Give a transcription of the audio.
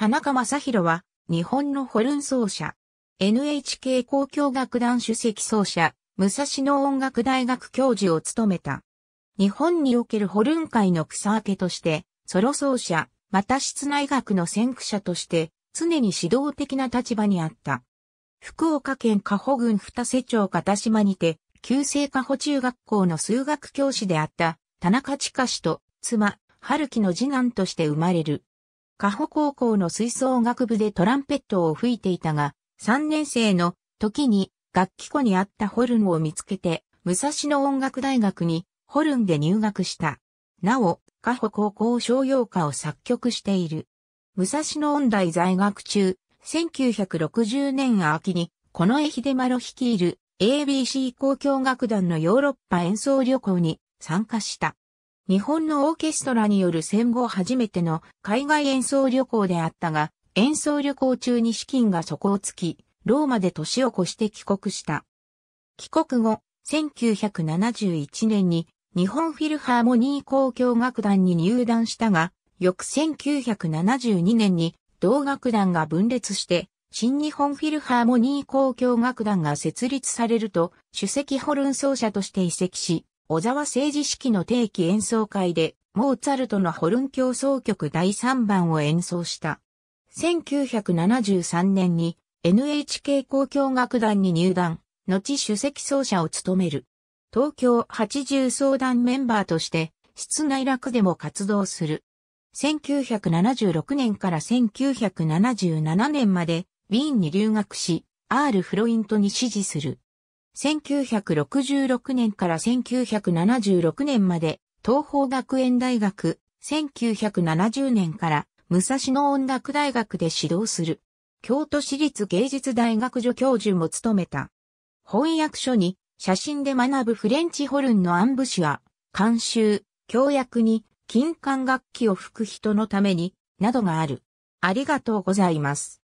田中正宏は、日本のホルン奏者。NHK 交響楽団主席奏者、武蔵野音楽大学教授を務めた。日本におけるホルン界の草分けとして、ソロ奏者、また室内楽の先駆者として、常に指導的な立場にあった。福岡県加保郡二瀬町片島にて、旧制加保中学校の数学教師であった、田中千佳氏と、妻、春樹の次男として生まれる。加ホ高校の吹奏楽部でトランペットを吹いていたが、3年生の時に楽器庫にあったホルンを見つけて、武蔵野音楽大学にホルンで入学した。なお、加ホ高校商用歌を作曲している。武蔵野音大在学中、1960年秋に、この江秀丸率いる ABC 交響楽団のヨーロッパ演奏旅行に参加した。日本のオーケストラによる戦後初めての海外演奏旅行であったが、演奏旅行中に資金が底をつき、ローマで年を越して帰国した。帰国後、1971年に日本フィルハーモニー交響楽団に入団したが、翌1972年に同楽団が分裂して、新日本フィルハーモニー交響楽団が設立されると、首席ホルン奏者として移籍し、小沢政治式の定期演奏会で、モーツァルトのホルン協奏曲第3番を演奏した。1973年に NHK 交響楽団に入団、後首席奏者を務める。東京80相談メンバーとして、室内楽でも活動する。1976年から1977年まで、ウィーンに留学し、アール・フロイントに支持する。1966年から1976年まで東邦学園大学、1970年から武蔵野音楽大学で指導する。京都市立芸術大学助教授も務めた。翻訳書に写真で学ぶフレンチホルンのアンブシア、監修、教役に金管楽器を吹く人のために、などがある。ありがとうございます。